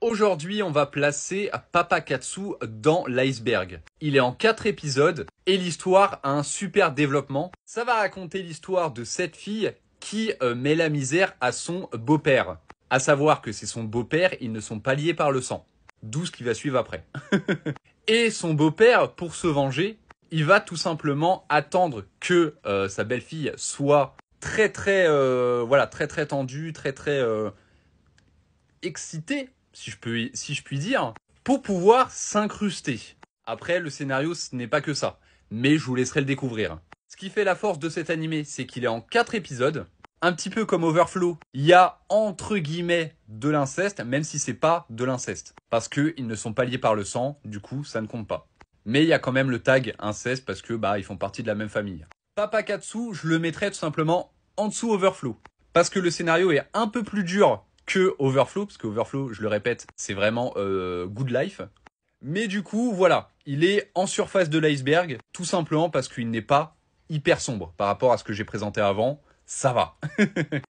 Aujourd'hui, on va placer Papa Papakatsu dans l'iceberg. Il est en 4 épisodes et l'histoire a un super développement. Ça va raconter l'histoire de cette fille qui euh, met la misère à son beau-père. À savoir que c'est son beau-père, ils ne sont pas liés par le sang. D'où ce qui va suivre après. et son beau-père, pour se venger, il va tout simplement attendre que euh, sa belle-fille soit très très euh, voilà très très tendue, très très excitée si je, peux, si je puis dire, pour pouvoir s'incruster. Après, le scénario, ce n'est pas que ça, mais je vous laisserai le découvrir. Ce qui fait la force de cet animé, c'est qu'il est en 4 épisodes. Un petit peu comme Overflow, il y a entre guillemets de l'inceste, même si c'est pas de l'inceste. Parce qu'ils ne sont pas liés par le sang, du coup ça ne compte pas. Mais il y a quand même le tag inceste parce que bah ils font partie de la même famille. Papa je le mettrais tout simplement en dessous Overflow. Parce que le scénario est un peu plus dur que Overflow, parce que Overflow, je le répète, c'est vraiment euh, Good Life. Mais du coup, voilà, il est en surface de l'iceberg, tout simplement parce qu'il n'est pas hyper sombre par rapport à ce que j'ai présenté avant. Ça va.